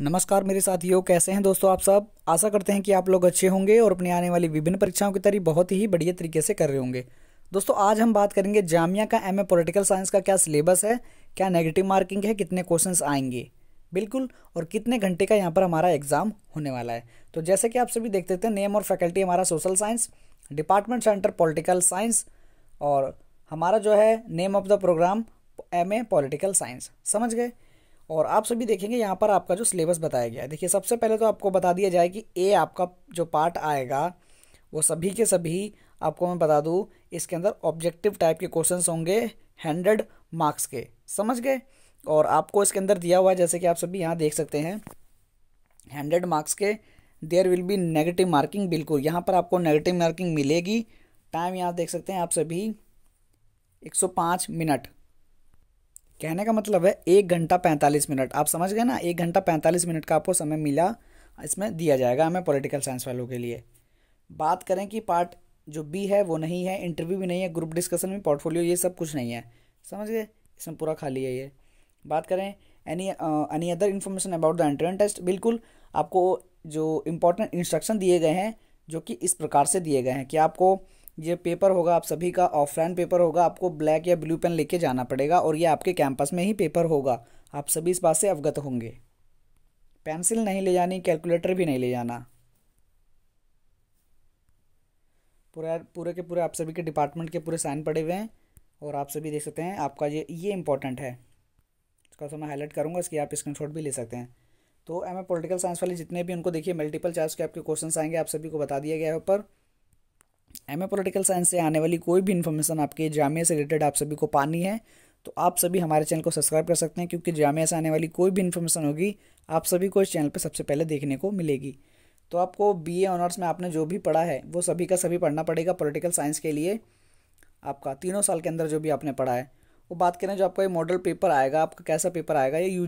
नमस्कार मेरे साथियों कैसे हैं दोस्तों आप सब आशा करते हैं कि आप लोग अच्छे होंगे और अपनी आने वाली विभिन्न परीक्षाओं की तैयारी बहुत ही बढ़िया तरीके से कर रहे होंगे दोस्तों आज हम बात करेंगे जामिया का एम ए पोलिटिकल साइंस का क्या सिलेबस है क्या नेगेटिव मार्किंग है कितने क्वेश्चंस आएंगे बिल्कुल और कितने घंटे का यहाँ पर हमारा एग्ज़ाम होने वाला है तो जैसे कि आप सभी देखते थे नेम और फैकल्टी हमारा social science department centre political science और हमारा जो है name of the programme M A political science समझ गए और आप सभी देखेंगे यहाँ पर आपका जो सिलेबस बताया गया है देखिए सबसे पहले तो आपको बता दिया जाए कि ए आपका जो पार्ट आएगा वो सभी के सभी आपको मैं बता दूँ इसके अंदर ऑब्जेक्टिव टाइप के क्वेश्चन होंगे हंड्रेड मार्क्स के समझ गए और आपको इसके अंदर दिया हुआ है जैसे कि आप सभी यहाँ देख सकते हैं हंड्रेड मार्क्स के there will be negative marking बिल्कुल यहाँ पर आपको नेगेटिव मार्किंग मिलेगी टाइम यहाँ देख सकते हैं आप सभी पाँच मिनट कहने का मतलब है एक घंटा पैंतालीस मिनट आप समझ गए ना एक घंटा पैंतालीस मिनट का आपको समय मिला इसमें दिया जाएगा हमें पॉलिटिकल साइंस वालों के लिए बात करें कि पार्ट जो बी है वो नहीं है इंटरव्यू भी नहीं है ग्रुप डिस्कशन में पोर्टफोलियो ये सब कुछ नहीं है समझ गए इसमें पूरा खाली है ये बात करें any any other information about the entrance test बिल्कुल आपको जो इम्पोर्टेंट इंस्ट्रक्शन दिए गए हैं जो कि इस प्रकार से दिए गए हैं कि आपको ये पेपर होगा आप सभी का ऑफलाइन पेपर होगा आपको ब्लैक या ब्लू पेन लेके जाना पड़ेगा और ये आपके कैंपस में ही पेपर होगा आप सभी इस बात से अवगत होंगे पेंसिल नहीं ले जानी कैलकुलेटर भी नहीं ले जाना पूरा पूरे के पूरे आप सभी के डिपार्टमेंट के पूरे साइन पड़े हुए हैं और आप सभी देख सकते हैं आपका ये ये इंपॉर्टेंट है इसका तो मैं हाईलाइट करूँगा इसकी आप स्क्रीनशॉट भी ले सकते हैं तो एम ए पोलिटिकल साइंस वाले जितने भी उनको देखिए मल्टीपल चार्ज के आपके क्वेश्चन आएंगे आप सभी को बता दिया गया है ऊपर एम ए पोलिटिकल साइंस से आने वाली कोई भी इन्फॉर्मेशन आपके जामिया से रिलेटेड आप सभी को पानी है तो आप सभी हमारे चैनल को सब्सक्राइब कर सकते हैं क्योंकि जामिया से आने वाली कोई भी इन्फॉर्मेशन होगी आप सभी को इस चैनल पर सबसे पहले देखने को मिलेगी तो आपको बी ए ऑनर्स में आपने जो भी पढ़ा है वो सभी का सभी पढ़ना पड़ेगा पोलिटिकल साइंस के लिए आपका तीनों साल के अंदर जो भी आपने पढ़ा है वो बात करें जो आपका ये मॉडल पेपर आएगा आपका कैसा पेपर आएगा ये यू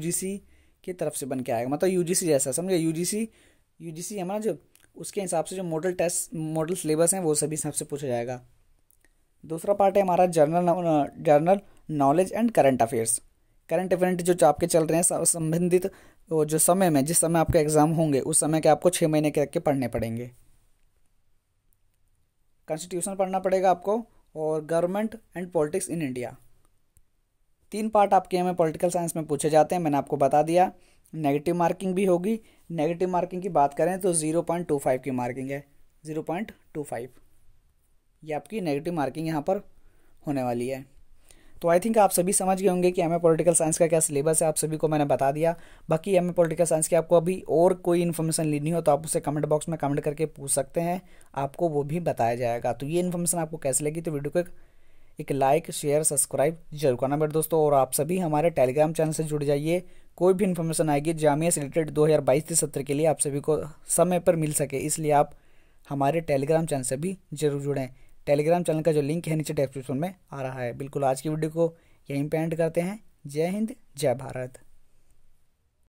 की तरफ से बन के आएगा मतलब यू जैसा समझे यू जी सी हमारा जो उसके हिसाब से जो मॉडल टेस्ट मॉडल सिलेबस हैं वो सभी हिसाब से पूछा जाएगा दूसरा पार्ट है हमारा general general knowledge and current affairs current event जो आपके चल रहे हैं संबंधित जो समय में जिस समय आपके एग्ज़ाम होंगे उस समय के आपको छः महीने के रख के पढ़ने पड़ेंगे कॉन्स्टिट्यूशन पढ़ना पड़ेगा आपको और government and politics in India तीन पार्ट आपके हमें पॉलिटिकल साइंस में पूछे जाते हैं मैंने आपको बता दिया नेगेटिव मार्किंग भी होगी नेगेटिव मार्किंग की बात करें तो ज़ीरो पॉइंट टू फाइव की मार्किंग है ज़ीरो पॉइंट टू फाइव ये आपकी नेगेटिव मार्किंग यहाँ पर होने वाली है तो आई थिंक आप सभी समझ गए होंगे कि एम ए पोलिटिकल साइंस का क्या सिलेबस है आप सभी को मैंने बता दिया बाकी एम ए पोलिटिकल साइंस की आपको अभी और कोई इन्फॉर्मेशन लेनी हो तो आप उसे कमेंट बॉक्स में कमेंट करके पूछ सकते हैं आपको वो भी बताया जाएगा तो ये इन्फॉर्मेशन आपको कैसे लगी तो वीडियो को एक, एक लाइक शेयर सब्सक्राइब जरूर करना मेरे दोस्तों और आप सभी हमारे टेलीग्राम चैनल से जुड़ जाइए कोई भी इन्फॉर्मेशन आएगी जामिया से रिलेटेड दो हज़ार बाईस के सत्र के लिए आप सभी को समय पर मिल सके इसलिए आप हमारे टेलीग्राम चैनल से भी जरूर जुड़ें टेलीग्राम चैनल का जो लिंक है नीचे डिस्क्रिप्शन में आ रहा है बिल्कुल आज की वीडियो को यहीं एंड करते हैं जय हिंद जय भारत